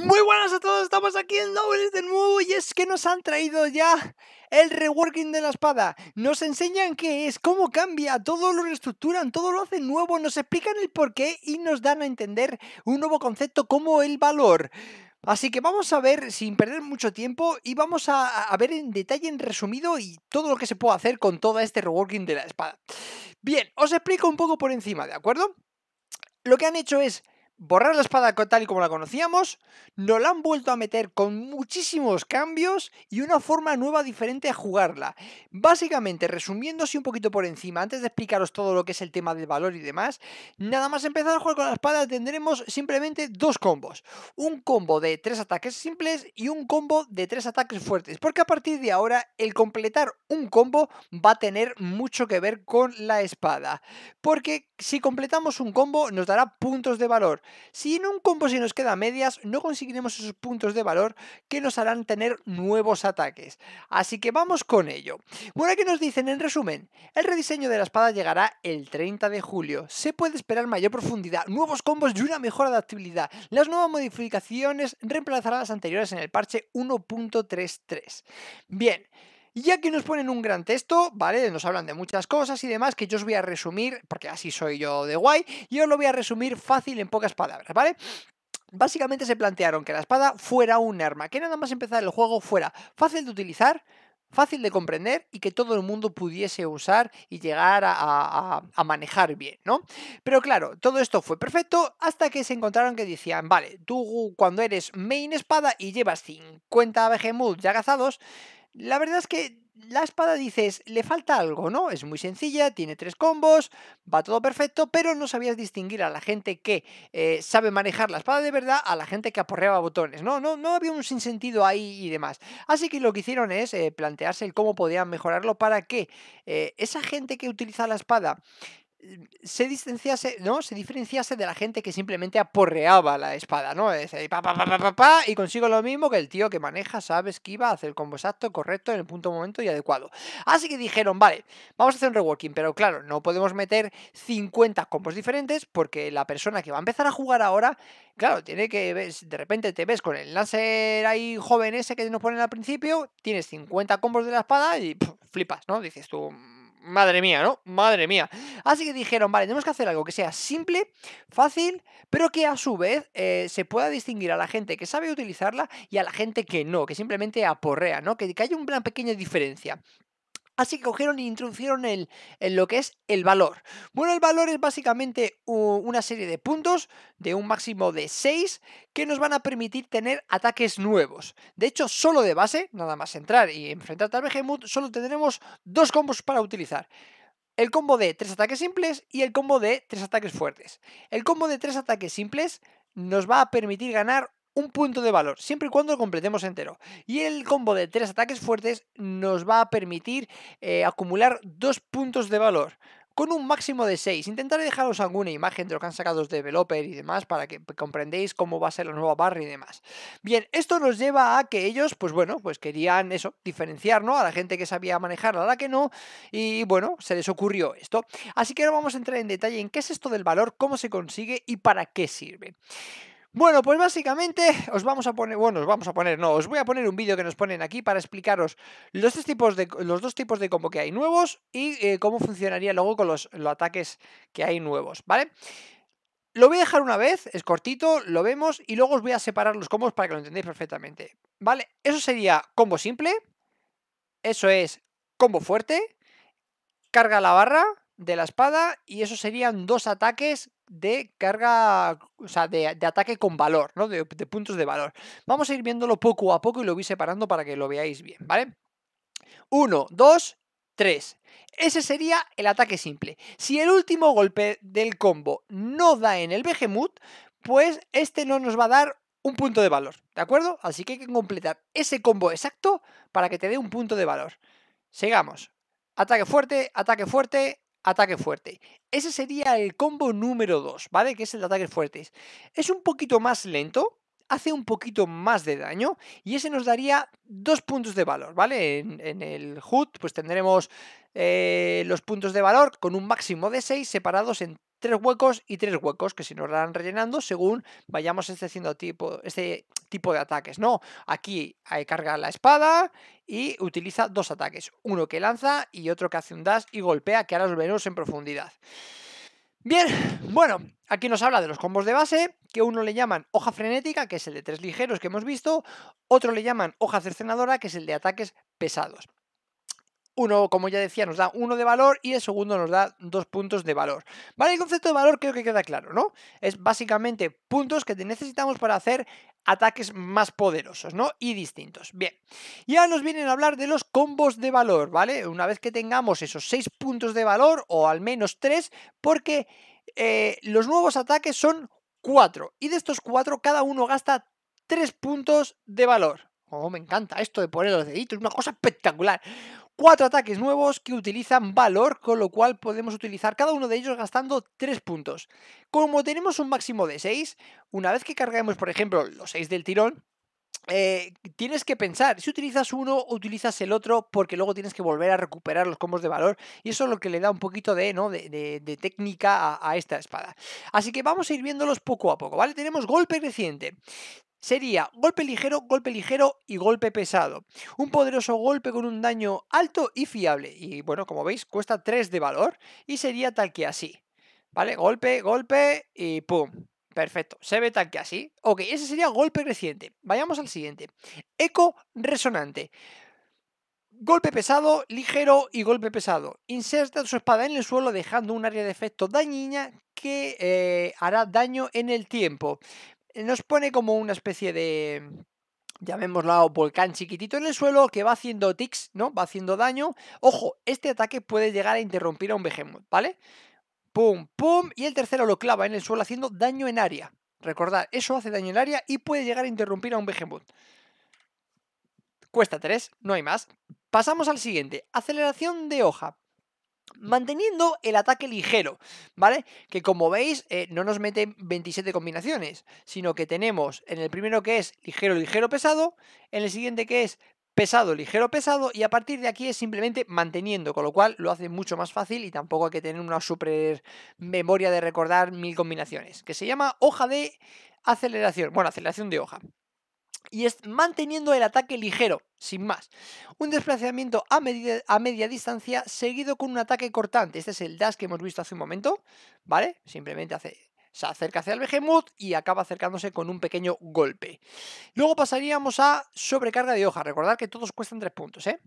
Muy buenas a todos, estamos aquí en Nobles de nuevo y es que nos han traído ya el reworking de la espada. Nos enseñan qué es, cómo cambia, todo lo reestructuran, todo lo hacen nuevo, nos explican el porqué y nos dan a entender un nuevo concepto como el valor. Así que vamos a ver sin perder mucho tiempo y vamos a, a ver en detalle, en resumido y todo lo que se puede hacer con todo este reworking de la espada. Bien, os explico un poco por encima, ¿de acuerdo? Lo que han hecho es borrar la espada tal y como la conocíamos, nos la han vuelto a meter con muchísimos cambios y una forma nueva diferente a jugarla. Básicamente, resumiéndose un poquito por encima, antes de explicaros todo lo que es el tema del valor y demás, nada más empezar a jugar con la espada tendremos simplemente dos combos. Un combo de tres ataques simples y un combo de tres ataques fuertes, porque a partir de ahora el completar un combo va a tener mucho que ver con la espada. Porque si completamos un combo nos dará puntos de valor. Si en un combo se nos queda medias, no conseguiremos esos puntos de valor que nos harán tener nuevos ataques. Así que vamos con ello. Bueno, ¿qué nos dicen en resumen, el rediseño de la espada llegará el 30 de julio. Se puede esperar mayor profundidad, nuevos combos y una mejor adaptabilidad. Las nuevas modificaciones reemplazarán las anteriores en el parche 1.33. Bien, y aquí nos ponen un gran texto, ¿vale? Nos hablan de muchas cosas y demás que yo os voy a resumir, porque así soy yo de guay, y os lo voy a resumir fácil en pocas palabras, ¿vale? Básicamente se plantearon que la espada fuera un arma, que nada más empezar el juego fuera fácil de utilizar, fácil de comprender y que todo el mundo pudiese usar y llegar a, manejar bien, ¿no? Pero claro, todo esto fue perfecto hasta que se encontraron que decían, vale, tú cuando eres main espada y llevas 50 Behemoth ya cazados, la verdad es que la espada dices, le falta algo, ¿no? Es muy sencilla, tiene tres combos, va todo perfecto, pero no sabías distinguir a la gente que eh, sabe manejar la espada de verdad a la gente que aporreaba botones, ¿no? No, no había un sinsentido ahí y demás. Así que lo que hicieron es eh, plantearse el cómo podían mejorarlo para que eh, esa gente que utiliza la espada se distanciase, ¿no? Se diferenciase de la gente que simplemente aporreaba la espada, ¿no? Es y consigo lo mismo que el tío que maneja, sabes que iba a hacer el combo exacto, correcto, en el punto, momento y adecuado. Así que dijeron, vale, vamos a hacer un reworking, pero claro, no podemos meter 50 combos diferentes porque la persona que va a empezar a jugar ahora, claro, tiene que, ver, de repente te ves con el láser ahí joven ese que nos ponen al principio, tienes 50 combos de la espada y flipas, ¿no? Dices tú madre mía, ¿no? Madre mía. Así que dijeron, vale, tenemos que hacer algo que sea simple, fácil, pero que a su vez eh, se pueda distinguir a la gente que sabe utilizarla y a la gente que no, que simplemente aporrea, ¿no? Que, que haya una pequeña diferencia. Así que cogieron e introdujeron el, lo que es el valor. Bueno, el valor es básicamente una serie de puntos de un máximo de 6 que nos van a permitir tener ataques nuevos. De hecho, solo de base, nada más entrar y enfrentar al Behemoth, solo tendremos dos combos para utilizar. El combo de 3 ataques simples y el combo de 3 ataques fuertes. El combo de 3 ataques simples nos va a permitir ganar un punto de valor, siempre y cuando lo completemos entero. Y el combo de tres ataques fuertes nos va a permitir eh, acumular dos puntos de valor. Con un máximo de seis Intentaré dejaros alguna imagen de lo que han sacado los developer y demás para que comprendéis cómo va a ser la nueva barra y demás. Bien, esto nos lleva a que ellos, pues bueno, pues querían eso, diferenciar, ¿no? A la gente que sabía manejarla, a la que no. Y bueno, se les ocurrió esto. Así que ahora vamos a entrar en detalle en qué es esto del valor, cómo se consigue y para qué sirve. Bueno, pues básicamente os vamos a poner, bueno, os vamos a poner, no, os voy a poner un vídeo que nos ponen aquí para explicaros los dos tipos de, los dos tipos de combo que hay nuevos y eh, cómo funcionaría luego con los, los ataques que hay nuevos, ¿vale? Lo voy a dejar una vez, es cortito, lo vemos y luego os voy a separar los combos para que lo entendáis perfectamente, ¿vale? Eso sería combo simple, eso es combo fuerte, carga la barra de la espada y eso serían dos ataques de carga, o sea, de, ataque con valor, ¿no? De, puntos de valor. Vamos a ir viéndolo poco a poco y lo voy separando para que lo veáis bien, ¿vale? 1, dos, tres Ese sería el ataque simple. Si el último golpe del combo no da en el Behemoth, pues este no nos va a dar un punto de valor, ¿de acuerdo? Así que hay que completar ese combo exacto para que te dé un punto de valor. Sigamos. Ataque fuerte, ataque fuerte, ataque fuerte. Ese sería el combo número 2, ¿vale? Que es el ataque fuerte fuertes. Es un poquito más lento, hace un poquito más de daño y ese nos daría dos puntos de valor, ¿vale? En, el HUD pues tendremos eh, los puntos de valor con un máximo de 6 separados en tres huecos y tres huecos que se nos van rellenando según vayamos haciendo tipo, este tipo de ataques. No, aquí carga la espada y utiliza dos ataques, uno que lanza y otro que hace un dash y golpea, que ahora los veremos en profundidad. Bien, bueno, aquí nos habla de los combos de base, que uno le llaman hoja frenética, que es el de tres ligeros que hemos visto, otro le llaman hoja cercenadora, que es el de ataques pesados uno, como ya decía, nos da uno de valor y el segundo nos da dos puntos de valor. Vale, el concepto de valor creo que queda claro, ¿no? Es básicamente puntos que necesitamos para hacer ataques más poderosos, ¿no? Y distintos. Bien. Y ahora nos vienen a hablar de los combos de valor, ¿vale? Una vez que tengamos esos seis puntos de valor, o al menos tres, porque eh, los nuevos ataques son cuatro. Y de estos cuatro, cada uno gasta tres puntos de valor. Oh, me encanta esto de poner los deditos, una cosa espectacular cuatro ataques nuevos que utilizan valor, con lo cual podemos utilizar cada uno de ellos gastando 3 puntos. Como tenemos un máximo de 6, una vez que carguemos, por ejemplo, los 6 del tirón, eh, tienes que pensar si utilizas uno o utilizas el otro porque luego tienes que volver a recuperar los combos de valor y eso es lo que le da un poquito de, ¿no? de, técnica a, a, esta espada así que vamos a ir viéndolos poco a poco vale tenemos golpe creciente sería golpe ligero, golpe ligero y golpe pesado. Un poderoso golpe con un daño alto y fiable. Y bueno, como veis, cuesta 3 de valor y sería tal que así. ¿Vale? Golpe, golpe y pum. Perfecto, se ve tal que así. Ok, ese sería golpe creciente. Vayamos al siguiente. Eco resonante. Golpe pesado, ligero y golpe pesado. Inserta su espada en el suelo dejando un área de efecto dañina que eh, hará daño en el tiempo nos pone como una especie de, llamémosla, volcán chiquitito en el suelo que va haciendo tics, ¿no? Va haciendo daño. Ojo, este ataque puede llegar a interrumpir a un Behemoth, ¿vale? Pum, pum, y el tercero lo clava en el suelo haciendo daño en área. Recordad, eso hace daño en área y puede llegar a interrumpir a un Behemoth. Cuesta tres, no hay más. Pasamos al siguiente, aceleración de hoja manteniendo el ataque ligero, ¿vale? Que como veis eh, no nos mete 27 combinaciones, sino que tenemos en el primero que es ligero, ligero, pesado, en el siguiente que es pesado, ligero, pesado, y a partir de aquí es simplemente manteniendo, con lo cual lo hace mucho más fácil y tampoco hay que tener una super memoria de recordar mil combinaciones, que se llama hoja de aceleración, bueno, aceleración de hoja y es manteniendo el ataque ligero, sin más. Un desplazamiento a media, a media, distancia seguido con un ataque cortante. Este es el dash que hemos visto hace un momento, ¿vale? Simplemente se acerca hacia el behemoth y acaba acercándose con un pequeño golpe. Luego pasaríamos a sobrecarga de hoja. Recordad que todos cuestan 3 puntos, ¿eh?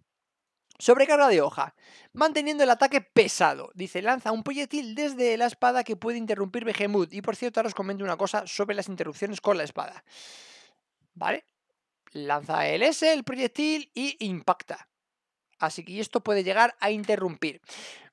Sobrecarga de hoja. Manteniendo el ataque pesado. Dice, lanza un proyectil desde la espada que puede interrumpir Behemoth. Y por cierto, ahora os comento una cosa sobre las interrupciones con la espada. ¿vale? Lanza el S, el proyectil, y impacta. Así que esto puede llegar a interrumpir.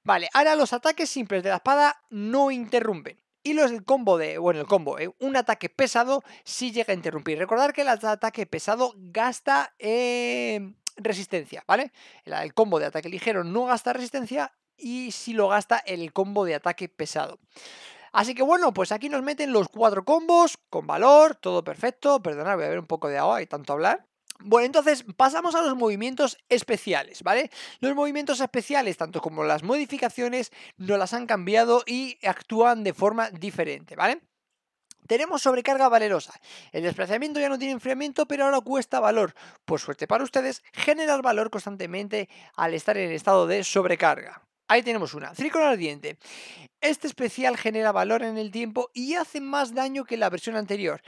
Vale, ahora los ataques simples de la espada no interrumpen. Y los del combo de, bueno, el combo, eh, un ataque pesado sí llega a interrumpir. Recordar que el ataque pesado gasta em, resistencia, ¿vale? El, el combo de ataque ligero no gasta resistencia y si lo gasta el combo de ataque pesado. Así que bueno, pues aquí nos meten los cuatro combos, con valor, todo perfecto. Perdonad, voy a ver un poco de agua, y tanto hablar. Bueno, entonces pasamos a los movimientos especiales, ¿vale? Los movimientos especiales, tanto como las modificaciones, no las han cambiado y actúan de forma diferente, ¿vale? Tenemos sobrecarga valerosa. El desplazamiento ya no tiene enfriamiento, pero ahora cuesta valor. Por suerte para ustedes, generar valor constantemente al estar en el estado de sobrecarga. Ahí tenemos una. Círculo ardiente. Este especial genera valor en el tiempo y hace más daño que la versión anterior.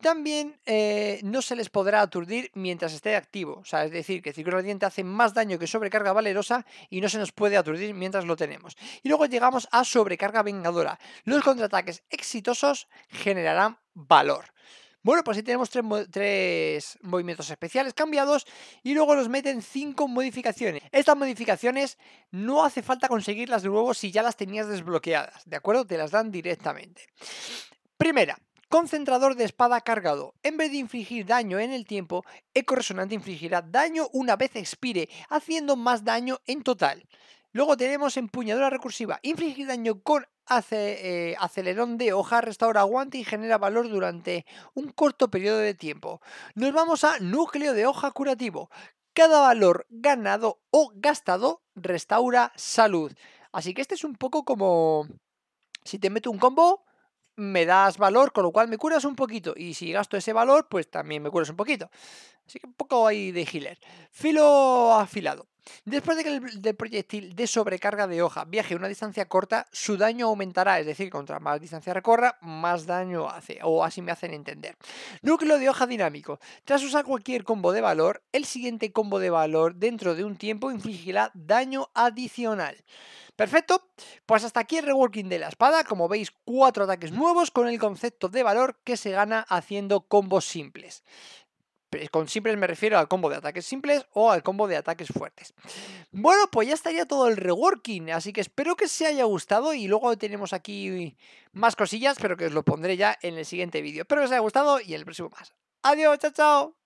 También eh, no se les podrá aturdir mientras esté activo. es decir, que círculo ardiente hace más daño que sobrecarga valerosa y no se nos puede aturdir mientras lo tenemos. Y luego llegamos a sobrecarga vengadora. Los contraataques exitosos generarán valor. Bueno, pues ahí tenemos tres, movimientos especiales cambiados y luego nos meten cinco modificaciones. Estas modificaciones no hace falta conseguirlas de nuevo si ya las tenías desbloqueadas, ¿de acuerdo? Te las dan directamente. Primera, Concentrador de espada cargado. En vez de infligir daño en el tiempo, Eco Resonante infligirá daño una vez expire, haciendo más daño en total. Luego tenemos empuñadura recursiva. Infligir daño con eh, acelerón de hoja, restaura aguante y genera valor durante un corto periodo de tiempo. Nos vamos a núcleo de hoja curativo. Cada valor ganado o gastado restaura salud. Así que este es un poco como... Si te meto un combo, me das valor, con lo cual me curas un poquito. Y si gasto ese valor, pues también me curas un poquito. Así que un poco ahí de healer. Filo afilado. Después de que el proyectil de sobrecarga de hoja viaje una distancia corta, su daño aumentará, es decir, contra más distancia recorra, más daño hace, o así me hacen entender. Núcleo de hoja dinámico. Tras usar cualquier combo de valor, el siguiente combo de valor dentro de un tiempo infligirá daño adicional. Perfecto, pues hasta aquí el reworking de la espada, como veis cuatro ataques nuevos con el concepto de valor que se gana haciendo combos simples. Con simples me refiero al combo de ataques simples o al combo de ataques fuertes. Bueno, pues ya estaría todo el reworking, así que espero que os haya gustado y luego tenemos aquí más cosillas, pero que os lo pondré ya en el siguiente vídeo. Espero que os haya gustado y en el próximo más. Adiós, chao, chao.